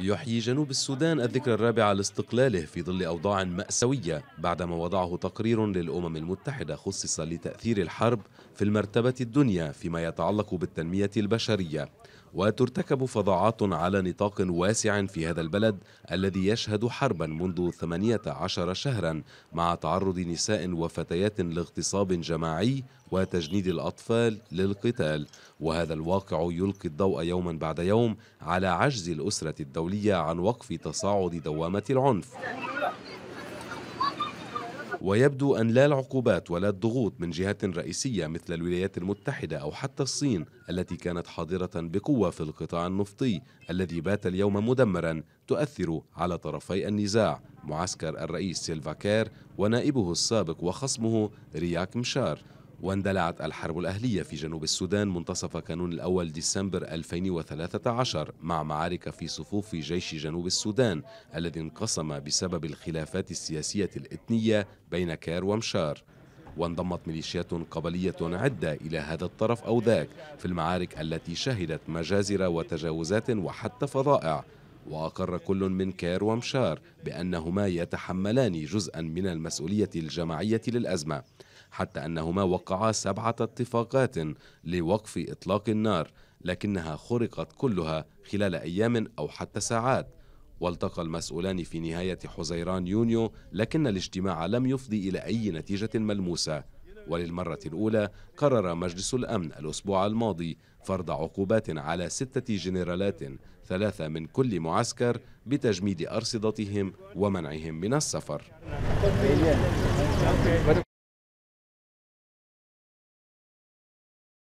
يحيي جنوب السودان الذكرى الرابعة لاستقلاله في ظل أوضاع مأساوية بعدما وضعه تقرير للأمم المتحدة خصص لتأثير الحرب في المرتبة الدنيا فيما يتعلق بالتنمية البشرية وترتكب فظاعات على نطاق واسع في هذا البلد الذي يشهد حربا منذ 18 شهرا مع تعرض نساء وفتيات لاغتصاب جماعي وتجنيد الأطفال للقتال وهذا الواقع يلقي الضوء يوما بعد يوم على عجز الأسرة الدولية عن وقف تصاعد دوامة العنف ويبدو أن لا العقوبات ولا الضغوط من جهات رئيسية مثل الولايات المتحدة أو حتى الصين التي كانت حاضرة بقوة في القطاع النفطي الذي بات اليوم مدمرا تؤثر على طرفي النزاع معسكر الرئيس سيلفاكير ونائبه السابق وخصمه رياك مشار واندلعت الحرب الأهلية في جنوب السودان منتصف كانون الأول ديسمبر 2013 مع معارك في صفوف جيش جنوب السودان الذي انقسم بسبب الخلافات السياسية الإثنية بين كير ومشار وانضمت ميليشيات قبلية عدة إلى هذا الطرف أو ذاك في المعارك التي شهدت مجازر وتجاوزات وحتى فظائع وأقر كل من كير ومشار بأنهما يتحملان جزءا من المسؤولية الجماعية للأزمة حتى أنهما وقعا سبعة اتفاقات لوقف إطلاق النار لكنها خرقت كلها خلال أيام أو حتى ساعات والتقى المسؤولان في نهاية حزيران يونيو لكن الاجتماع لم يفضي إلى أي نتيجة ملموسة وللمرة الأولى قرر مجلس الأمن الأسبوع الماضي فرض عقوبات على ستة جنرالات ثلاثة من كل معسكر بتجميد أرصدتهم ومنعهم من السفر